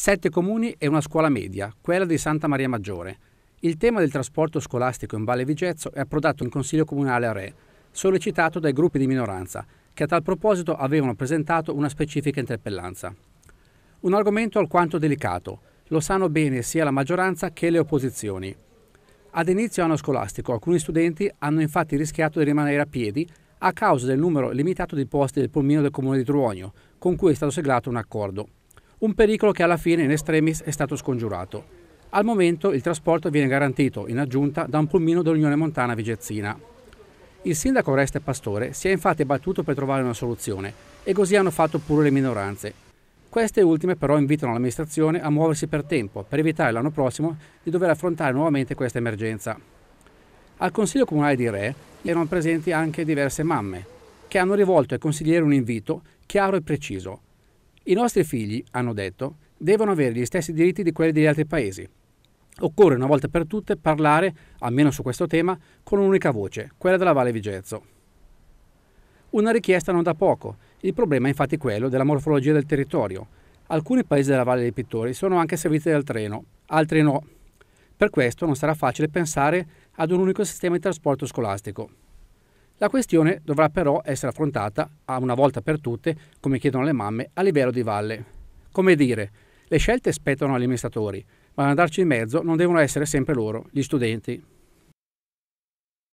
sette comuni e una scuola media, quella di Santa Maria Maggiore. Il tema del trasporto scolastico in Valle Vigezzo è approdato in Consiglio Comunale a Re, sollecitato dai gruppi di minoranza, che a tal proposito avevano presentato una specifica interpellanza. Un argomento alquanto delicato, lo sanno bene sia la maggioranza che le opposizioni. Ad inizio anno scolastico alcuni studenti hanno infatti rischiato di rimanere a piedi a causa del numero limitato di posti del pulmino del comune di Truonio, con cui è stato seglato un accordo un pericolo che alla fine in estremis è stato scongiurato. Al momento il trasporto viene garantito in aggiunta da un pulmino dell'Unione Montana Vigezzina. Il sindaco Oreste Pastore si è infatti battuto per trovare una soluzione e così hanno fatto pure le minoranze. Queste ultime però invitano l'amministrazione a muoversi per tempo per evitare l'anno prossimo di dover affrontare nuovamente questa emergenza. Al Consiglio Comunale di Re erano presenti anche diverse mamme che hanno rivolto ai consiglieri un invito chiaro e preciso – i nostri figli, hanno detto, devono avere gli stessi diritti di quelli degli altri paesi. Occorre una volta per tutte parlare, almeno su questo tema, con un'unica voce, quella della Valle Vigezzo. Una richiesta non da poco, il problema è infatti quello della morfologia del territorio. Alcuni paesi della Valle dei Pittori sono anche serviti dal treno, altri no. Per questo non sarà facile pensare ad un unico sistema di trasporto scolastico. La questione dovrà però essere affrontata a una volta per tutte, come chiedono le mamme, a livello di valle. Come dire, le scelte spettano agli amministratori, ma ad andarci in mezzo non devono essere sempre loro, gli studenti.